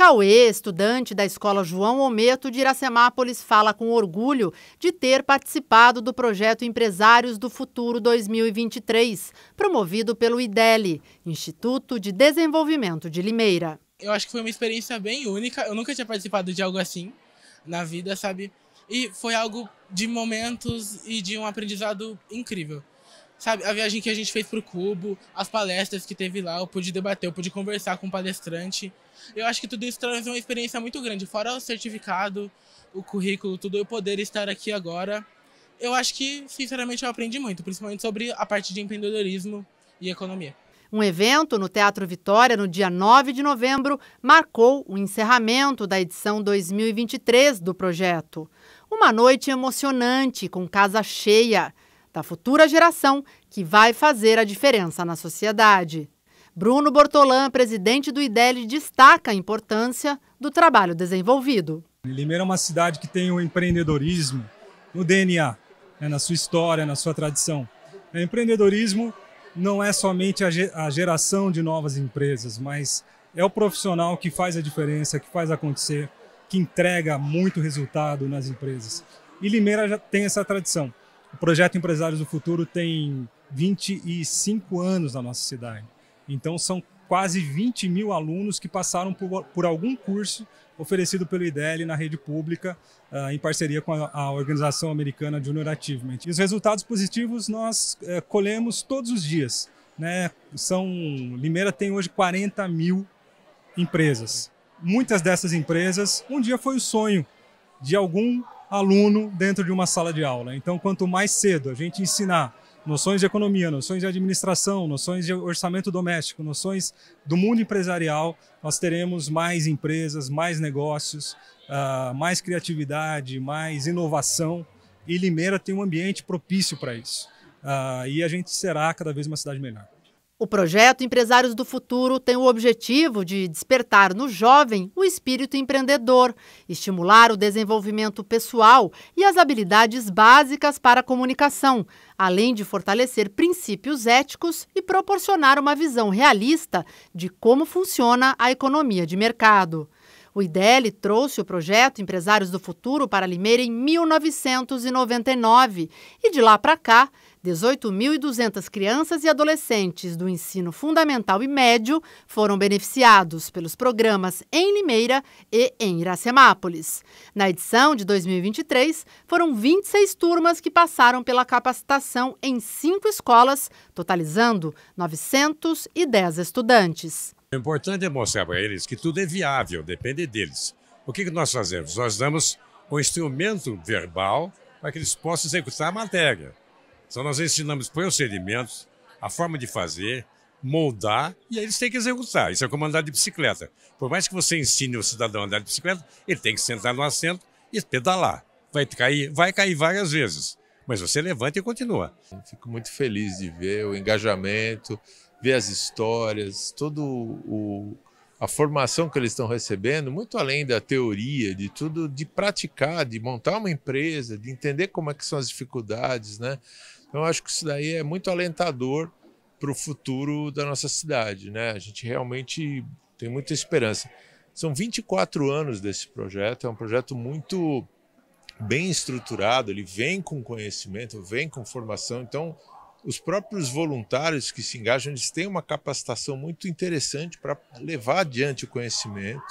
Cauê, estudante da Escola João Ometo de Iracemápolis, fala com orgulho de ter participado do projeto Empresários do Futuro 2023, promovido pelo IDELI, Instituto de Desenvolvimento de Limeira. Eu acho que foi uma experiência bem única, eu nunca tinha participado de algo assim na vida, sabe? E foi algo de momentos e de um aprendizado incrível sabe, a viagem que a gente fez pro Cubo, as palestras que teve lá, eu pude debater, eu pude conversar com o palestrante. Eu acho que tudo isso traz uma experiência muito grande, fora o certificado, o currículo, tudo, eu poder estar aqui agora. Eu acho que, sinceramente, eu aprendi muito, principalmente sobre a parte de empreendedorismo e economia. Um evento no Teatro Vitória, no dia 9 de novembro, marcou o encerramento da edição 2023 do projeto. Uma noite emocionante, com casa cheia da futura geração que vai fazer a diferença na sociedade. Bruno Bortolan, presidente do IDEL, destaca a importância do trabalho desenvolvido. Limeira é uma cidade que tem o empreendedorismo no DNA, né, na sua história, na sua tradição. O empreendedorismo não é somente a geração de novas empresas, mas é o profissional que faz a diferença, que faz acontecer, que entrega muito resultado nas empresas. E Limeira já tem essa tradição. O projeto Empresários do Futuro tem 25 anos na nossa cidade. Então, são quase 20 mil alunos que passaram por, por algum curso oferecido pelo IDEL na rede pública, uh, em parceria com a, a, Organização Americana Junior Achievement. E os resultados positivos nós uh, colhemos todos os dias. Né? São, Limeira tem hoje 40 mil empresas. Muitas dessas empresas, um dia foi o sonho de algum aluno dentro de uma sala de aula. Então, quanto mais cedo a gente ensinar noções de economia, noções de administração, noções de orçamento doméstico, noções do mundo empresarial, nós teremos mais empresas, mais negócios, uh, mais criatividade, mais inovação. E Limeira tem um ambiente propício para isso. Uh, e a gente será cada vez uma cidade melhor. O projeto Empresários do Futuro tem o objetivo de despertar no jovem o espírito empreendedor, estimular o desenvolvimento pessoal e as habilidades básicas para a comunicação, além de fortalecer princípios éticos e proporcionar uma visão realista de como funciona a economia de mercado. O IDEL trouxe o projeto Empresários do Futuro para Limeira em 1999 e de lá para cá 18.200 crianças e adolescentes do ensino fundamental e médio foram beneficiados pelos programas em Limeira e em Iracemápolis. Na edição de 2023, foram 26 turmas que passaram pela capacitação em cinco escolas, totalizando 910 estudantes. O importante é mostrar para eles que tudo é viável, depende deles. O que nós fazemos? Nós damos um instrumento verbal para que eles possam executar a matéria. Então nós ensinamos, põe os sedimentos, a forma de fazer, moldar, e aí eles têm que executar. Isso é como andar de bicicleta. Por mais que você ensine o cidadão a andar de bicicleta, ele tem que sentar no assento e pedalar. Vai cair, vai cair várias vezes, mas você levanta e continua. Fico muito feliz de ver o engajamento, ver as histórias, todo o a formação que eles estão recebendo, muito além da teoria, de tudo, de praticar, de montar uma empresa, de entender como é que são as dificuldades, né? Então, acho que isso daí é muito alentador para o futuro da nossa cidade. Né? A gente realmente tem muita esperança. São 24 anos desse projeto, é um projeto muito bem estruturado, ele vem com conhecimento, vem com formação. Então, os próprios voluntários que se engajam, eles têm uma capacitação muito interessante para levar adiante o conhecimento.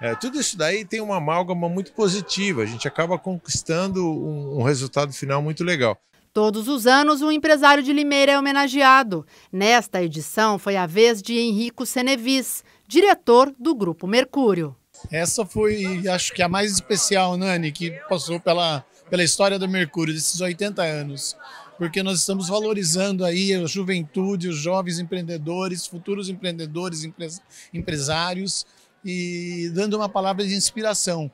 É, tudo isso daí tem uma amálgama muito positiva, a gente acaba conquistando um, um resultado final muito legal. Todos os anos, um empresário de Limeira é homenageado. Nesta edição, foi a vez de Henrico Senevis, diretor do Grupo Mercúrio. Essa foi, acho que a mais especial, Nani, que passou pela, pela história do Mercúrio, desses 80 anos. Porque nós estamos valorizando aí a juventude, os jovens empreendedores, futuros empreendedores, empres, empresários e dando uma palavra de inspiração.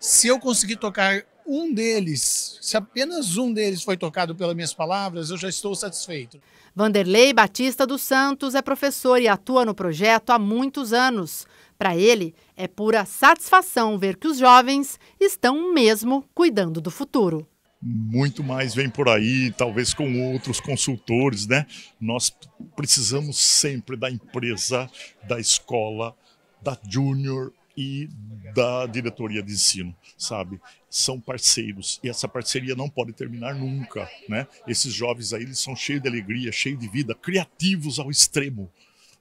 Se eu conseguir tocar um deles, se apenas um deles foi tocado pelas minhas palavras, eu já estou satisfeito. Vanderlei Batista dos Santos é professor e atua no projeto há muitos anos. Para ele, é pura satisfação ver que os jovens estão mesmo cuidando do futuro muito mais vem por aí, talvez com outros consultores, né? Nós precisamos sempre da empresa, da escola, da junior, e da diretoria de ensino, sabe? São parceiros e essa parceria não pode terminar nunca, né? Esses jovens aí eles são cheios de alegria, cheios de vida, criativos ao extremo.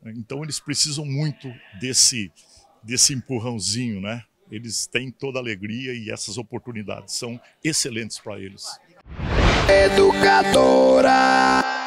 Então eles precisam muito desse desse empurrãozinho, né? Eles têm toda a alegria e essas oportunidades são excelentes para eles. Educadora